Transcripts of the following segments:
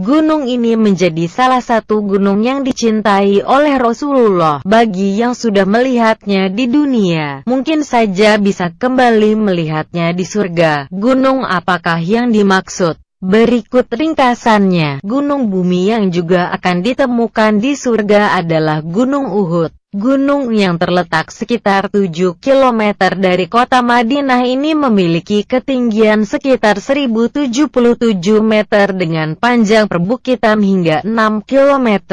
Gunung ini menjadi salah satu gunung yang dicintai oleh Rasulullah. Bagi yang sudah melihatnya di dunia, mungkin saja bisa kembali melihatnya di surga. Gunung apakah yang dimaksud? Berikut ringkasannya, gunung bumi yang juga akan ditemukan di surga adalah Gunung Uhud. Gunung yang terletak sekitar 7 km dari kota Madinah ini memiliki ketinggian sekitar 1077 meter dengan panjang perbukitan hingga 6 km.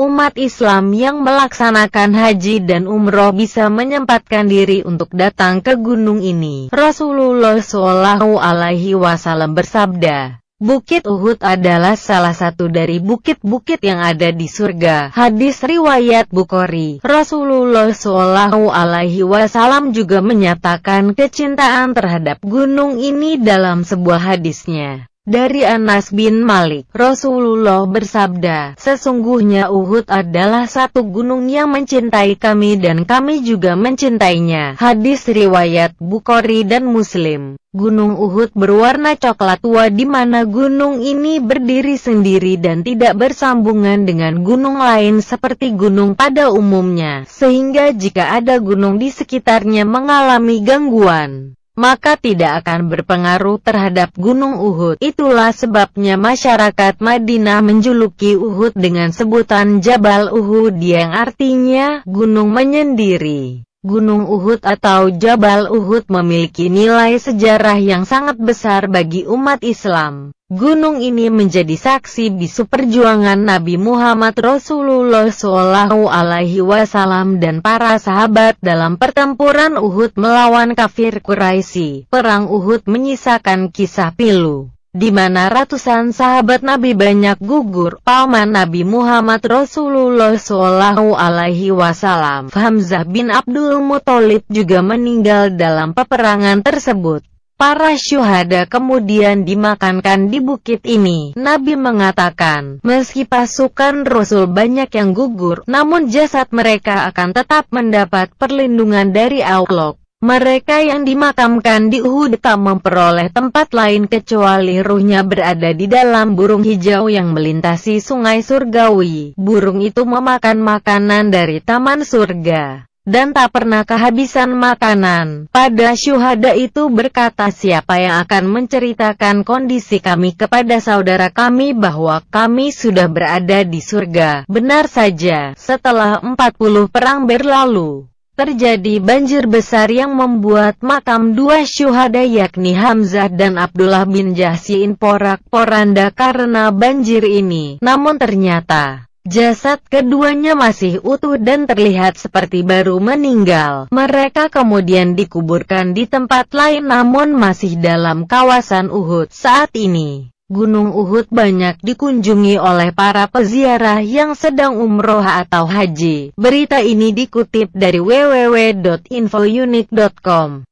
Umat Islam yang melaksanakan haji dan umroh bisa menyempatkan diri untuk datang ke gunung ini. Rasulullah saw bersabda, Bukit Uhud adalah salah satu dari bukit-bukit yang ada di surga. Hadis riwayat Bukhari. Rasulullah Shallallahu Alaihi Wasallam juga menyatakan kecintaan terhadap gunung ini dalam sebuah hadisnya. Dari Anas bin Malik, Rasulullah bersabda, Sesungguhnya Uhud adalah satu gunung yang mencintai kami dan kami juga mencintainya. Hadis Riwayat Bukhari dan Muslim Gunung Uhud berwarna coklat tua di mana gunung ini berdiri sendiri dan tidak bersambungan dengan gunung lain seperti gunung pada umumnya, sehingga jika ada gunung di sekitarnya mengalami gangguan maka tidak akan berpengaruh terhadap Gunung Uhud. Itulah sebabnya masyarakat Madinah menjuluki Uhud dengan sebutan Jabal Uhud yang artinya gunung menyendiri. Gunung Uhud atau Jabal Uhud memiliki nilai sejarah yang sangat besar bagi umat Islam. Gunung ini menjadi saksi bisu perjuangan Nabi Muhammad Rasulullah SAW dan para sahabat dalam pertempuran Uhud melawan kafir Quraisy. Perang Uhud menyisakan kisah pilu di mana ratusan sahabat Nabi banyak gugur. Paman Nabi Muhammad Rasulullah Shallallahu Alaihi Wasallam, Hamzah bin Abdul Muthalib juga meninggal dalam peperangan tersebut. Para syuhada kemudian dimakankan di bukit ini. Nabi mengatakan, meski pasukan Rasul banyak yang gugur, namun jasad mereka akan tetap mendapat perlindungan dari Allah. Mereka yang dimakamkan di Uhud tak memperoleh tempat lain kecuali ruhnya berada di dalam burung hijau yang melintasi sungai surgawi. Burung itu memakan makanan dari taman surga dan tak pernah kehabisan makanan. Pada syuhada itu berkata siapa yang akan menceritakan kondisi kami kepada saudara kami bahwa kami sudah berada di surga. Benar saja, setelah 40 perang berlalu, terjadi banjir besar yang membuat makam dua syuhada yakni Hamzah dan Abdullah bin Jahsin porak-poranda karena banjir ini. Namun ternyata, jasad keduanya masih utuh dan terlihat seperti baru meninggal. Mereka kemudian dikuburkan di tempat lain namun masih dalam kawasan Uhud saat ini. Gunung Uhud banyak dikunjungi oleh para peziarah yang sedang umroh atau haji. Berita ini dikutip dari www.infounique.com.